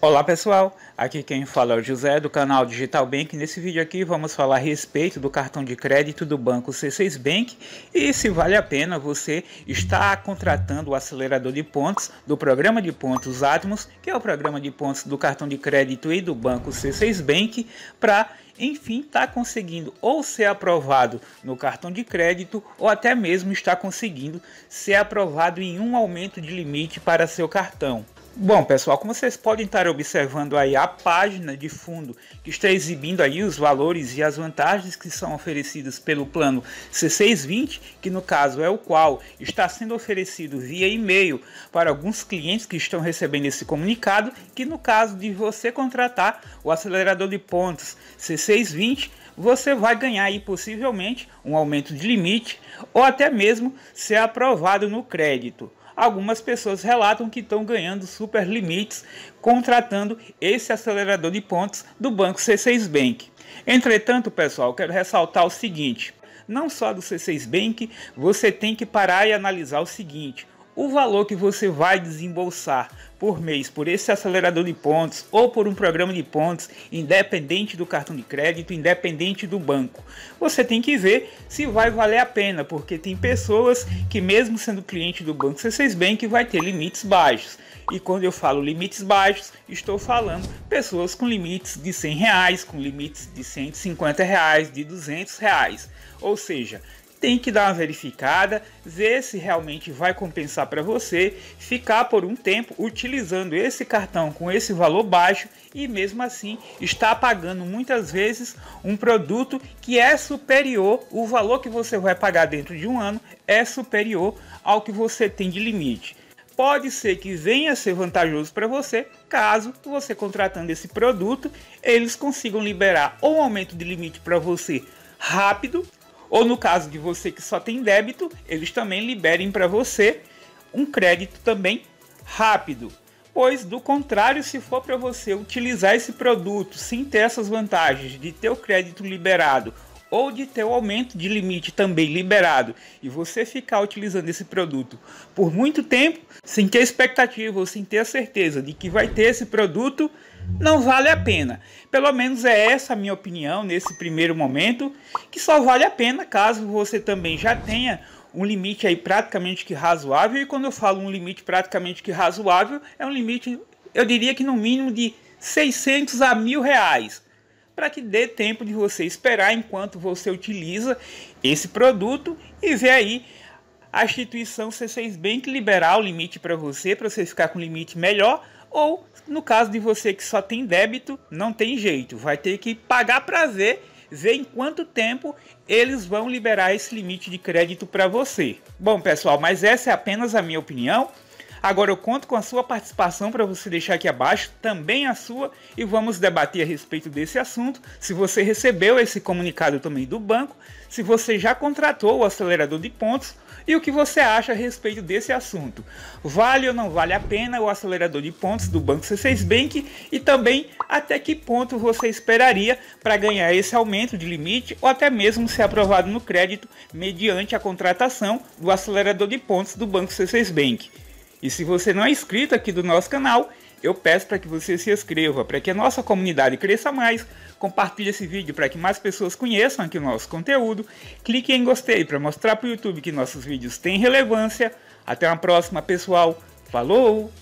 Olá pessoal, aqui quem fala é o José do canal Digital Bank. Nesse vídeo aqui vamos falar a respeito do cartão de crédito do banco C6 Bank e se vale a pena você estar contratando o acelerador de pontos do programa de pontos Atmos, que é o programa de pontos do cartão de crédito e do banco C6 Bank, para enfim estar tá conseguindo ou ser aprovado no cartão de crédito ou até mesmo estar conseguindo ser aprovado em um aumento de limite para seu cartão. Bom, pessoal, como vocês podem estar observando aí a página de fundo que está exibindo aí os valores e as vantagens que são oferecidas pelo plano C620, que no caso é o qual está sendo oferecido via e-mail para alguns clientes que estão recebendo esse comunicado, que no caso de você contratar o acelerador de pontos C620, você vai ganhar aí possivelmente um aumento de limite ou até mesmo ser aprovado no crédito algumas pessoas relatam que estão ganhando super limites contratando esse acelerador de pontos do banco C6 Bank. Entretanto, pessoal, quero ressaltar o seguinte: não só do C6 Bank, você tem que parar e analisar o seguinte: o valor que você vai desembolsar por mês por esse acelerador de pontos ou por um programa de pontos, independente do cartão de crédito, independente do banco. Você tem que ver se vai valer a pena, porque tem pessoas que mesmo sendo cliente do banco C6 Bank vai ter limites baixos. E quando eu falo limites baixos, estou falando pessoas com limites de 100 reais, com limites de 150 reais, de 200 reais. Ou seja, tem que dar uma verificada, ver se realmente vai compensar para você ficar por um tempo utilizando esse cartão com esse valor baixo e mesmo assim está pagando muitas vezes um produto que é superior, o valor que você vai pagar dentro de um ano é superior ao que você tem de limite pode ser que venha a ser vantajoso para você caso você contratando esse produto eles consigam liberar ou um aumento de limite para você rápido ou no caso de você que só tem débito, eles também liberem para você um crédito também rápido. Pois do contrário, se for para você utilizar esse produto sem ter essas vantagens de ter o crédito liberado ou de ter o aumento de limite também liberado e você ficar utilizando esse produto por muito tempo sem ter expectativa ou sem ter a certeza de que vai ter esse produto, não vale a pena. Pelo menos é essa a minha opinião nesse primeiro momento, que só vale a pena caso você também já tenha um limite aí praticamente que razoável. E quando eu falo um limite praticamente que razoável, é um limite, eu diria que no mínimo de 600 a mil reais para que dê tempo de você esperar enquanto você utiliza esse produto e ver aí a instituição se fez bem que liberar o limite para você, para você ficar com limite melhor, ou no caso de você que só tem débito, não tem jeito, vai ter que pagar prazer ver em quanto tempo eles vão liberar esse limite de crédito para você. Bom, pessoal, mas essa é apenas a minha opinião. Agora eu conto com a sua participação para você deixar aqui abaixo também a sua e vamos debater a respeito desse assunto. Se você recebeu esse comunicado também do banco, se você já contratou o acelerador de pontos e o que você acha a respeito desse assunto. Vale ou não vale a pena o acelerador de pontos do Banco C6 Bank e também até que ponto você esperaria para ganhar esse aumento de limite ou até mesmo ser aprovado no crédito mediante a contratação do acelerador de pontos do Banco C6 Bank. E se você não é inscrito aqui do nosso canal, eu peço para que você se inscreva, para que a nossa comunidade cresça mais, compartilhe esse vídeo para que mais pessoas conheçam aqui o nosso conteúdo, clique em gostei para mostrar para o YouTube que nossos vídeos têm relevância. Até uma próxima, pessoal. Falou!